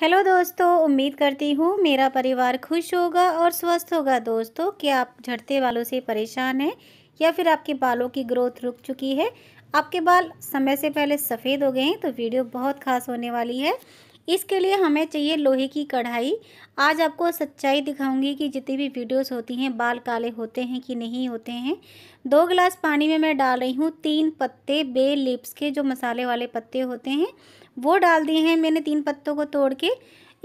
hello दोस्तों उम्मीद करती हूँ मेरा परिवार खुश होगा और स्वस्थ होगा दोस्तों क्या आप झड़ते बालों से परेशान हैं या फिर आपके बालों की ग्रोथ रुक चुकी है आपके बाल समय से पहले सफ़ेद हो गए हैं तो वीडियो बहुत खास होने वाली है इसके लिए हमें चाहिए लोहे की कढ़ाई आज आपको सच्चाई दिखाऊंगी कि जितनी भी वीडियोस होती हैं बाल काले होते हैं कि नहीं होते हैं दो गिलास पानी में मैं डाल रही हूँ तीन पत्ते बे लिप्स के जो मसाले वाले पत्ते होते हैं वो डाल दिए हैं मैंने तीन पत्तों को तोड़ के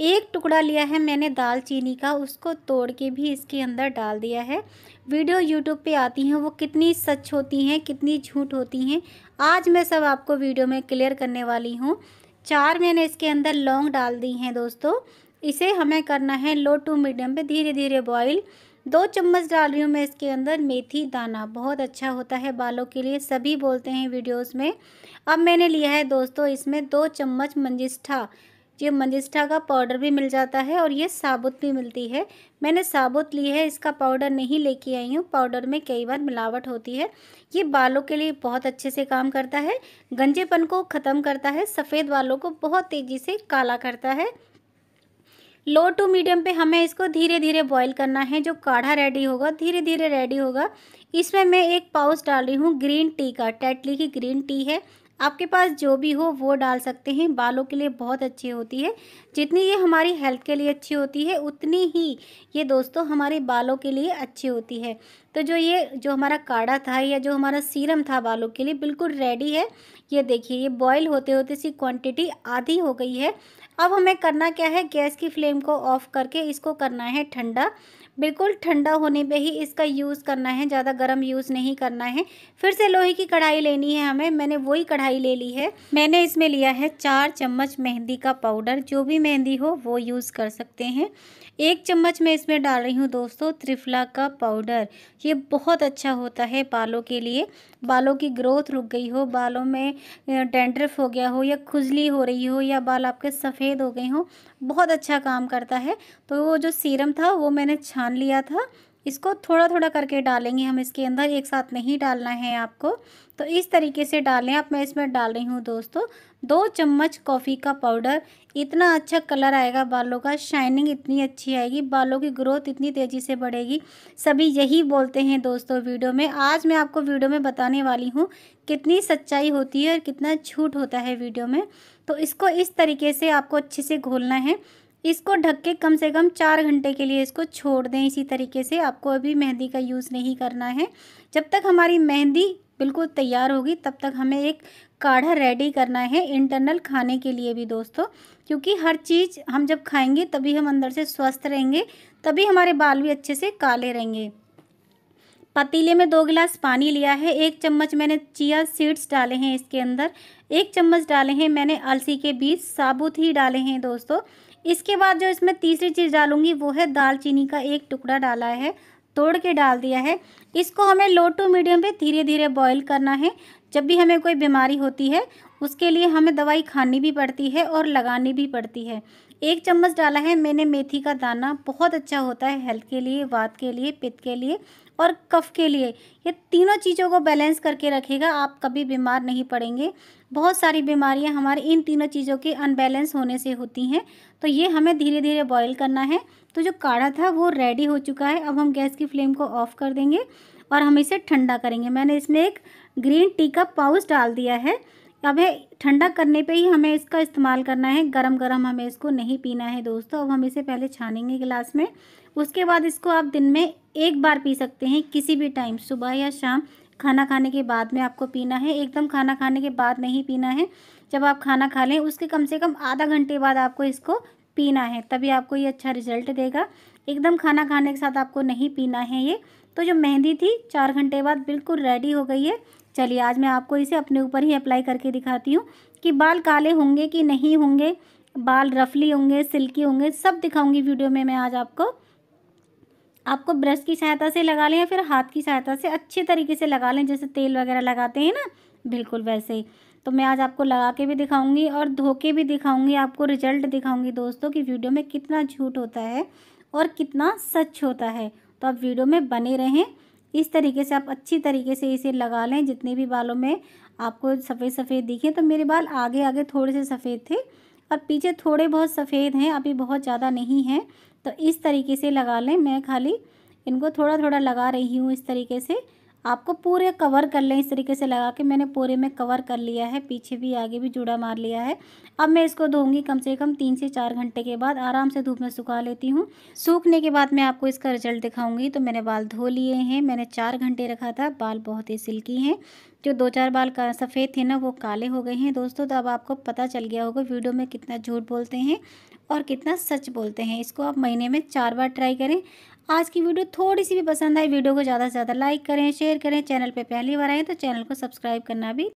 एक टुकड़ा लिया है मैंने दालचीनी का उसको तोड़ के भी इसके अंदर डाल दिया है वीडियो यूट्यूब पे आती हैं वो कितनी सच होती हैं कितनी झूठ होती हैं आज मैं सब आपको वीडियो में क्लियर करने वाली हूँ चार मैंने इसके अंदर लौंग डाल दी हैं दोस्तों इसे हमें करना है लो टू मीडियम पे धीरे धीरे बॉयल दो चम्मच डाल रही हूँ मैं इसके अंदर मेथी दाना बहुत अच्छा होता है बालों के लिए सभी बोलते हैं वीडियोस में अब मैंने लिया है दोस्तों इसमें दो चम्मच मंजिष्ठा ये मंजिष्ठा का पाउडर भी मिल जाता है और ये साबुत भी मिलती है मैंने साबुत ली है इसका पाउडर नहीं लेके आई हूँ पाउडर में कई बार मिलावट होती है ये बालों के लिए बहुत अच्छे से काम करता है गंजेपन को ख़त्म करता है सफ़ेद बालों को बहुत तेज़ी से काला करता है लो टू मीडियम पे हमें इसको धीरे धीरे बॉईल करना है जो काढ़ा रेडी होगा धीरे धीरे रेडी होगा इसमें मैं एक पाउच डाल रही हूँ ग्रीन टी का टेटली की ग्रीन टी है आपके पास जो भी हो वो डाल सकते हैं बालों के लिए बहुत अच्छी होती है जितनी ये हमारी हेल्थ के लिए अच्छी होती है उतनी ही ये दोस्तों हमारे बालों के लिए अच्छी होती है तो जो ये जो हमारा काढ़ा था या जो हमारा सीरम था बालों के लिए बिल्कुल रेडी है ये देखिए ये बॉईल होते होते इसकी क्वांटिटी आधी हो गई है अब हमें करना क्या है गैस की फ्लेम को ऑफ़ करके इसको करना है ठंडा बिल्कुल ठंडा होने पे ही इसका यूज़ करना है ज़्यादा गर्म यूज़ नहीं करना है फिर से लोहे की कढ़ाई लेनी है हमें मैंने वही कढ़ाई ले ली है मैंने इसमें लिया है चार चम्मच मेहंदी का पाउडर जो भी मेहंदी हो वो यूज़ कर सकते हैं एक चम्मच मैं इसमें डाल रही हूँ दोस्तों त्रिफला का पाउडर ये बहुत अच्छा होता है बालों के लिए बालों की ग्रोथ रुक गई हो बालों में डेंड्रफ हो गया हो या खुजली हो रही हो या बाल आपके सफ़ेद सफ़ेद हो गई हूँ बहुत अच्छा काम करता है तो वो जो सीरम था वो मैंने छान लिया था इसको थोड़ा थोड़ा करके डालेंगे हम इसके अंदर एक साथ नहीं डालना है आपको तो इस तरीके से डालें अब मैं इसमें डाल रही हूँ दोस्तों दो चम्मच कॉफ़ी का पाउडर इतना अच्छा कलर आएगा बालों का शाइनिंग इतनी अच्छी आएगी बालों की ग्रोथ इतनी तेज़ी से बढ़ेगी सभी यही बोलते हैं दोस्तों वीडियो में आज मैं आपको वीडियो में बताने वाली हूँ कितनी सच्चाई होती है और कितना छूट होता है वीडियो में तो इसको इस तरीके से आपको अच्छे से घोलना है इसको ढक के कम से कम चार घंटे के लिए इसको छोड़ दें इसी तरीके से आपको अभी मेहंदी का यूज़ नहीं करना है जब तक हमारी मेहंदी बिल्कुल तैयार होगी तब तक हमें एक काढ़ा रेडी करना है इंटरनल खाने के लिए भी दोस्तों क्योंकि हर चीज़ हम जब खाएंगे तभी हम अंदर से स्वस्थ रहेंगे तभी हमारे बाल भी अच्छे से काले रहेंगे पतीले में दो गिलास पानी लिया है एक चम्मच मैंने चिया सीड्स डाले हैं इसके अंदर एक चम्मच डाले हैं मैंने अलसी के बीज साबुत ही डाले हैं दोस्तों इसके बाद जो इसमें तीसरी चीज़ डालूंगी वो है दालचीनी का एक टुकड़ा डाला है तोड़ के डाल दिया है इसको हमें लो टू मीडियम पे धीरे धीरे बॉईल करना है जब भी हमें कोई बीमारी होती है उसके लिए हमें दवाई खानी भी पड़ती है और लगानी भी पड़ती है एक चम्मच डाला है मैंने मेथी का दाना बहुत अच्छा होता है हेल्थ के लिए वात के लिए पित्त के लिए और कफ के लिए ये तीनों चीज़ों को बैलेंस करके रखेगा आप कभी बीमार नहीं पड़ेंगे बहुत सारी बीमारियां हमारे इन तीनों चीज़ों के अनबैलेंस होने से होती हैं तो ये हमें धीरे धीरे बॉईल करना है तो जो काढ़ा था वो रेडी हो चुका है अब हम गैस की फ्लेम को ऑफ़ कर देंगे और हम इसे ठंडा करेंगे मैंने इसमें एक ग्रीन टी का पाउच डाल दिया है अब ठंडा करने पे ही हमें इसका इस्तेमाल करना है गरम गरम हमें इसको नहीं पीना है दोस्तों अब हम इसे पहले छानेंगे गिलास में उसके बाद इसको आप दिन में एक बार पी सकते हैं किसी भी टाइम सुबह या शाम खाना खाने के बाद में आपको पीना है एकदम खाना खाने के बाद नहीं पीना है जब आप खाना खा लें उसके कम से कम आधा घंटे बाद आपको इसको पीना है तभी आपको ये अच्छा रिजल्ट देगा एकदम खाना खाने के साथ आपको नहीं पीना है ये तो जो मेहंदी थी चार घंटे बाद बिल्कुल रेडी हो गई है चलिए आज मैं आपको इसे अपने ऊपर ही अप्लाई करके दिखाती हूँ कि बाल काले होंगे कि नहीं होंगे बाल रफली होंगे सिल्की होंगे सब दिखाऊंगी वीडियो में मैं आज आपको आपको ब्रश की सहायता से लगा लें या फिर हाथ की सहायता से अच्छे तरीके से लगा लें जैसे तेल वगैरह लगाते हैं ना बिल्कुल वैसे ही तो मैं आज आपको लगा के भी दिखाऊंगी और धो के भी दिखाऊंगी आपको रिजल्ट दिखाऊंगी दोस्तों कि वीडियो में कितना झूठ होता है और कितना सच होता है तो आप वीडियो में बने रहें इस तरीके से आप अच्छी तरीके से इसे लगा लें जितने भी बालों में आपको सफ़ेद सफ़ेद दिखे तो मेरे बाल आगे आगे थोड़े से सफ़ेद थे और पीछे थोड़े बहुत सफ़ेद हैं अभी बहुत ज़्यादा नहीं हैं तो इस तरीके से लगा लें मैं खाली इनको थोड़ा थोड़ा लगा रही हूँ इस तरीके से आपको पूरे कवर कर लें इस तरीके से लगा के मैंने पूरे में कवर कर लिया है पीछे भी आगे भी जुड़ा मार लिया है अब मैं इसको धोंगी कम से कम तीन से चार घंटे के बाद आराम से धूप में सुखा लेती हूँ सूखने के बाद मैं आपको इसका रिजल्ट दिखाऊंगी तो मैंने बाल धो लिए हैं मैंने चार घंटे रखा था बाल बहुत ही सिल्की हैं जो दो चार बाल का सफ़ेद थे ना वो काले हो गए हैं दोस्तों तो अब आपको पता चल गया होगा वीडियो में कितना झूठ बोलते हैं और कितना सच बोलते हैं इसको आप महीने में चार बार ट्राई करें आज की वीडियो थोड़ी सी भी पसंद आई वीडियो को ज़्यादा से ज़्यादा लाइक करें शेयर करें चैनल पर पहली बार आए तो चैनल को सब्सक्राइब करना भी